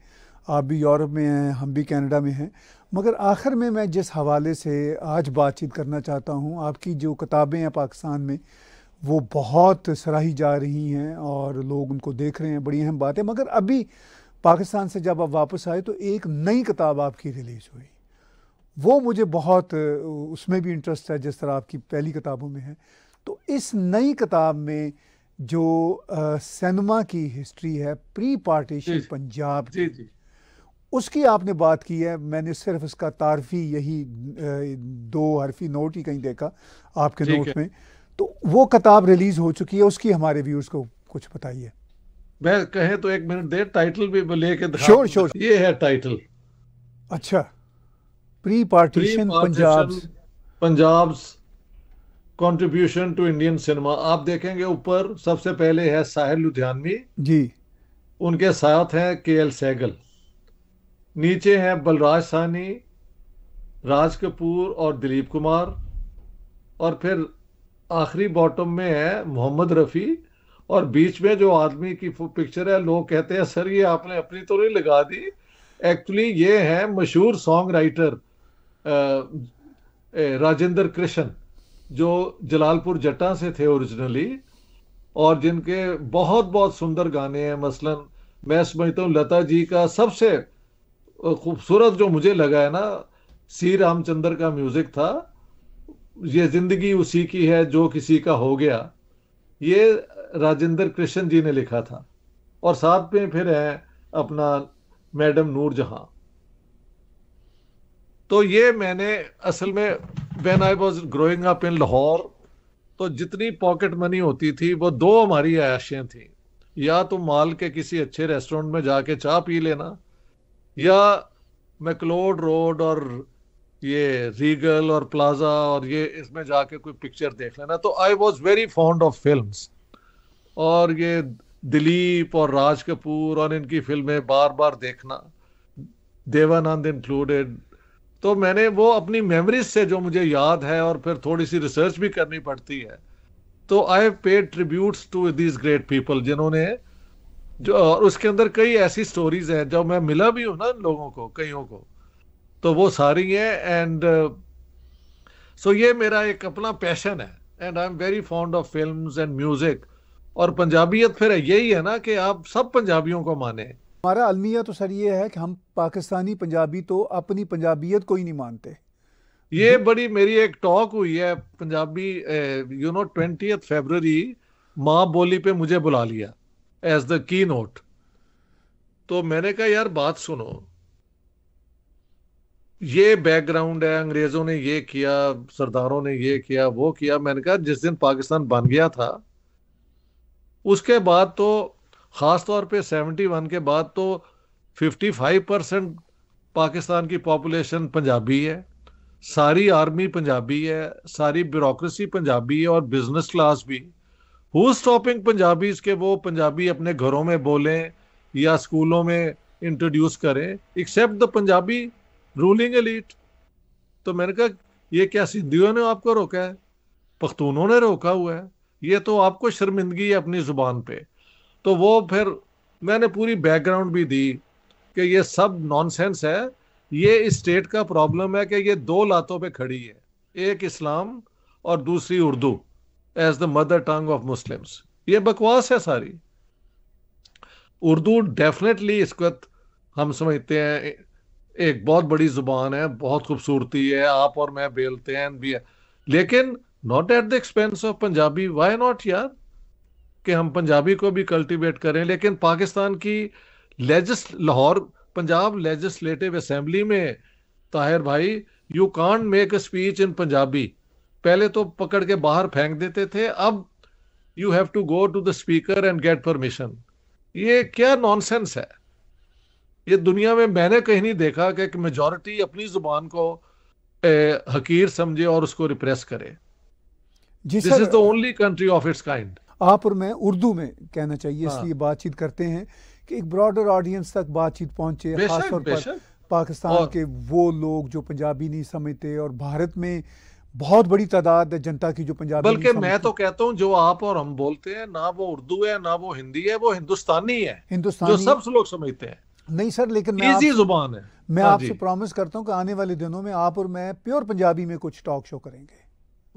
आप भी यूरोप में हैं हम भी कनाडा में हैं मगर आखिर में मैं जिस हवाले से आज बातचीत करना चाहता हूं आपकी जो किताबें हैं पाकिस्तान में वो बहुत सराही जा रही हैं और लोग उनको देख रहे हैं बड़ी अहम बात है मगर अभी पाकिस्तान से जब आप वापस आए तो एक नई किताब आपकी रिलीज़ हुई वो मुझे बहुत उसमें भी इंटरेस्ट है जिस तरह आपकी पहली किताबों में है तो इस नई किताब में जो सिनेमा की हिस्ट्री है प्री पार्टीशन पंजाब जी, जी। उसकी आपने बात की है मैंने सिर्फ इसका तारफी यही दो हरफी नोट ही कहीं देखा आपके नोट में तो वो किताब रिलीज हो चुकी है उसकी हमारे व्यूज को कुछ बताइए मैं कहें तो एक मिनट दे टाइटल भी लेके श्योर श्योर ये है टाइटल अच्छा pre partition Punjab Punjab contribution to Indian cinema आप देखेंगे ऊपर सबसे पहले है साहिल लुधियानवी जी उनके साथ हैं के एल सैगल नीचे हैं बलराज सानी राज कपूर और दिलीप कुमार और फिर आखिरी बॉटम में है मोहम्मद रफ़ी और बीच में जो आदमी की पिक्चर है लोग कहते हैं सर ये आपने अपनी तो नहीं लगा दी एक्चुअली ये है मशहूर सॉन्ग राइटर राजेंद्र कृष्ण जो जलालपुर जट्टा से थे ओरिजिनली और जिनके बहुत बहुत सुंदर गाने हैं मसलन मैं समझता हूँ लता जी का सबसे खूबसूरत जो मुझे लगा है ना सी रामचंद्र का म्यूजिक था ये जिंदगी उसी की है जो किसी का हो गया ये राजेंद्र कृष्ण जी ने लिखा था और साथ में फिर है अपना मैडम नूर जहां तो ये मैंने असल में when I was growing up in Lahore तो जितनी पॉकेट मनी होती थी वो दो हमारी आयाशें थी या तो माल के किसी अच्छे रेस्टोरेंट में जाके चाह पी लेना या मैकलोड रोड और ये रीगल और प्लाजा और ये इसमें जाके कोई पिक्चर देख लेना तो I was very fond of film और ये दिलीप और राज कपूर और इनकी फिल्में बार बार देखना देवानंद इंक्लूडेड तो मैंने वो अपनी मेमोरीज से जो मुझे याद है और फिर थोड़ी सी रिसर्च भी करनी पड़ती है तो I paid tribute to these great people जिन्होंने जो और उसके अंदर कई ऐसी स्टोरीज हैं जब मैं मिला भी हूँ ना लोगों को कईयों को तो वो सारी हैं एंड सो uh, ये मेरा एक अपना पैशन है and I am very fond of film and music और पंजाबियत फिर यही है ना कि आप सब पंजाबियों को माने हमारा अलमिया तो सर ये है कि हम पाकिस्तानी पंजाबी तो अपनी पंजाबियत को ही नहीं मानते ये बड़ी मेरी एक टॉक हुई है Punjabi you know twenty February माँ बोली पे मुझे बुला लिया एज द की नोट तो मैंने कहा यार बात सुनो ये बैकग्राउंड है अंग्रेजों ने ये किया सरदारों ने ये किया वो किया मैंने कहा जिस दिन पाकिस्तान बन गया था उसके बाद तो खास तौर पे 71 के बाद तो 55 परसेंट पाकिस्तान की पॉपुलेशन पंजाबी है सारी आर्मी पंजाबी है सारी ब्यूरोक्रेसी पंजाबी है और बिजनेस क्लास भी हु स्टॉपिंग पंजाबीज के वो पंजाबी अपने घरों में बोलें या स्कूलों में इंट्रोड्यूस करें except the Punjabi ruling elite तो मैंने कहा ये क्या सिंधियों ने आपको रोका है पख्तूनों ने रोका हुआ है ये तो आपको शर्मिंदगी है अपनी ज़ुबान पे तो वो फिर मैंने पूरी बैकग्राउंड भी दी कि ये सब नॉनसेंस है ये इस स्टेट का प्रॉब्लम है कि ये दो लातों पे खड़ी है एक इस्लाम और दूसरी Urdu as the mother tongue of Muslims ये बकवास है सारी उर्दू डेफिनेटली इस वक्त हम समझते हैं एक बहुत बड़ी जुबान है बहुत खूबसूरती है आप और मैं बेलते हैं भी है लेकिन not at the expense of Punjabi why not यार कि हम पंजाबी को भी कल्टीवेट करें लेकिन पाकिस्तान की लेजिस लाहौर पंजाब लेजिस्लेटिव असेंबली में ताहिर भाई you can make a speech in Punjabi पहले तो पकड़ के बाहर फेंक देते थे अब you have to go to the speaker and get permission ये क्या नॉनसेंस है ये दुनिया में मैंने कहीं नहीं देखा कि एक मेजोरिटी अपनी जुबान को ए, हकीर समझे और उसको रिप्रेस करे this is the only country of its kind आप और मैं उर्दू में कहना चाहिए हाँ। इसलिए बातचीत करते हैं कि एक ब्रॉडर ऑडियंस तक बातचीत पहुंचे खासतौर पर पाकिस्तान और... के वो लोग जो पंजाबी नहीं समझते और भारत में बहुत बड़ी तादाद है जनता की जो पंजाबी बल्कि मैं तो कहता हूँ जो आप और हम बोलते हैं ना वो उर्दू है ना वो हिंदी है वो हिंदुस्तानी है हिंदुस्तानी जो सब लोग समझते हैं नहीं सर लेकिन मैं इजी जुबान है मैं हाँ आपसे प्रॉमिस करता हूँ कि आने वाले दिनों में आप और मैं प्योर पंजाबी में कुछ टॉक शो करेंगे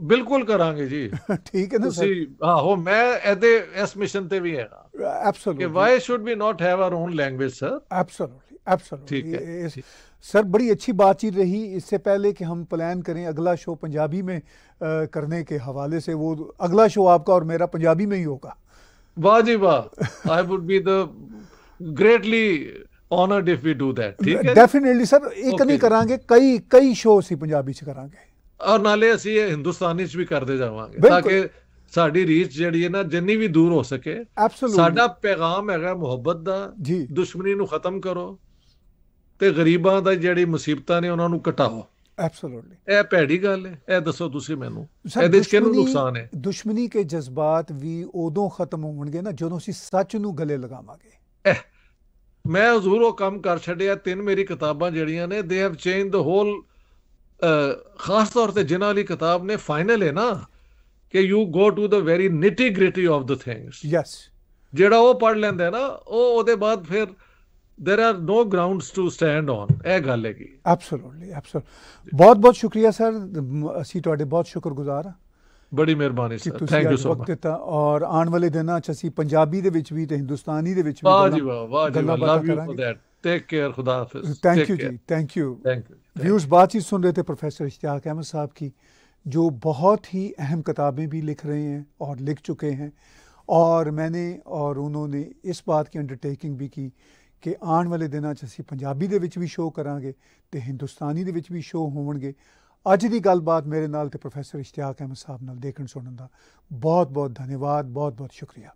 ਬਿਲਕੁਲ ਕਰਾਂਗੇ ਜੀ ਠੀਕ ਹੈ ਨਾ ਤੁਸੀਂ ਆਹੋ ਮੈਂ ਇਹਦੇ ਇਸ ਮਿਸ਼ਨ ਤੇ ਵੀ ਹੈਗਾ ਐਬਸੋਲੂਟਲੀ कि why should we not have our own language sir absolutely absolutely ठीक है सर बड़ी अच्छी बातचीत रही इससे पहले कि हम प्लान करें अगला शो पंजाबी में आ, करने के हवाले से वो अगला शो आपका और मेरा पंजाबी में ही होगा वाह जी वाह I would be the greatly honoured if we do that ਠੀਕ ਹੈ ਡੈਫੀਨਿਟਲੀ ਸਰ ਇੱਕ ਨਹੀਂ ਕਰਾਂਗੇ ਕਈ ਕਈ ਸ਼ੋਅ ਸੀ ਪੰਜਾਬੀ ਚ ਕਰਾਂਗੇ ਔਰ ਨਾਲੇ ਅਸੀਂ ਇਹ ਹਿੰਦੁਸਤਾਨੀ ਚ ਵੀ ਕਰਦੇ ਜਾਵਾਂਗੇ ਤਾਂ ਕਿ ਸਾਡੀ ਰੀਚ ਜਿਹੜੀ ਹੈ ਨਾ ਜਿੰਨੀ ਵੀ ਦੂਰ ਹੋ ਸਕੇ ਸਾਡਾ ਪੈਗਾਮ ਹੈਗਾ ਮੁਹੱਬਤ ਦਾ ਦੁਸ਼ਮਣੀ ਨੂੰ ਖਤਮ ਕਰੋ ਤੇ ਗਰੀਬਾਂ ਦਾ ਜਿਹੜੀ ਮੁਸੀਬਤਾਂ ਨੇ ਉਹਨਾਂ ਨੂੰ ਘਟਾਓ ਐਬਸੋਲੂਟਲੀ ਇਹ ਭੈੜੀ ਗੱਲ ਹੈ ਇਹ ਦੱਸੋ ਤੁਸੀਂ ਮੈਨੂੰ ਇਹਦੇ ਚ ਕਿਹਨੂੰ ਨੁਕਸਾਨ ਹੈ ਦੁਸ਼ਮਣੀ ਕੇ ਜਜ਼ਬਾਤ ਵੀ ਉਦੋਂ ਖਤਮ ਹੋਣਗੇ ਨਾ ਜਦੋਂ ਅਸੀਂ ਸੱਚ ਨੂੰ ਗਲੇ ਲਗਾਵਾਂਗੇ ਮੈਂ ਹਜ਼ੂਰ ਉਹ ਕੰਮ ਕਰ ਛੱਡਿਆ ਤਿੰਨ ਮੇਰੀ ਕਿਤਾਬਾਂ ਜਿਹੜੀਆਂ ਨੇ they have change the hole ਖਾਸ ਤੌਰ ਤੇ ਜਿਨ੍ਹਾਂ ਵਾਲੀ ਕਿਤਾਬ ਨੇ ਫਾਈਨਲ ਹੈ ਨਾ ਕਿ you go to the very nitty gritty of the things yes ਜਿਹੜਾ ਉਹ ਪੜ ਲੈਂਦਾ ਨਾ ਉਹ ਉਹਦੇ ਬਾਅਦ ਫਿਰ there are no grounds to stand on ਇਹ ਗੱਲ ਹੈਗੀ ਐਬਸੋਲੂਟਲੀ ਐਬਸੋਲੂਟ ਬਹੁਤ ਬਹੁਤ ਸ਼ੁਕਰੀਆ ਸਰ ਅਸੀਂ ਤੁਹਾਡੇ ਬਹੁਤ ਸ਼ੁਕਰਗੁਜ਼ਾਰ ਹਾਂ ਬੜੀ ਮਿਹਰਬਾਨੀ sir thank you so much ਦਿੱਤਾ ਔਰ ਆਉਣ ਵਾਲੇ ਦਿਨਾਂ 'ਚ ਅਸੀਂ ਪੰਜਾਬੀ ਦੇ ਵਿੱਚ ਵੀ ਤੇ ਹਿੰਦੁਸਤਾਨੀ ਦੇ ਵਿੱਚ ਵੀ ਵਾਹ ਜੀ ਵਾਹ ਵਾਹ ਜੀ love you for that take care खुदा हाफिज थैंक यू जी thank you thank you views बातचीत सुन रहे थे प्रोफेसर इश्तियाक अहमद साहब की जो बहुत ही अहम किताबें भी लिख रहे हैं और लिख चुके हैं और मैंने और उन्होंने इस बात की अंडरटेकिंग भी की ਕਿ ਆਉਣ ਵਾਲੇ ਦਿਨਾਂ 'ਚ ਅਸੀਂ ਪੰਜਾਬੀ ਦੇ ਵਿੱਚ ਵੀ ਸ਼ੋਅ ਕਰਾਂਗੇ ਤੇ ਹਿੰਦੁਸਤਾਨੀ ਦੇ ਵਿੱਚ ਵੀ ਸ਼ੋਅ ਹੋਣਗੇ ਅੱਜ ਦੀ ਗੱਲਬਾਤ ਮੇਰੇ ਨਾਲ ਤੇ ਪ੍ਰੋਫੈਸਰ ਇਸ਼ਤਿਆਕ ਅਹਿਮਦ ਸਾਹਿਬ ਨਾਲ ਦੇਖਣ ਸੁਣਨ ਦਾ ਬਹੁਤ ਬਹੁਤ ਧੰਨਵਾਦ ਬਹੁਤ ਬਹੁਤ ਸ਼ੁਕਰੀਆ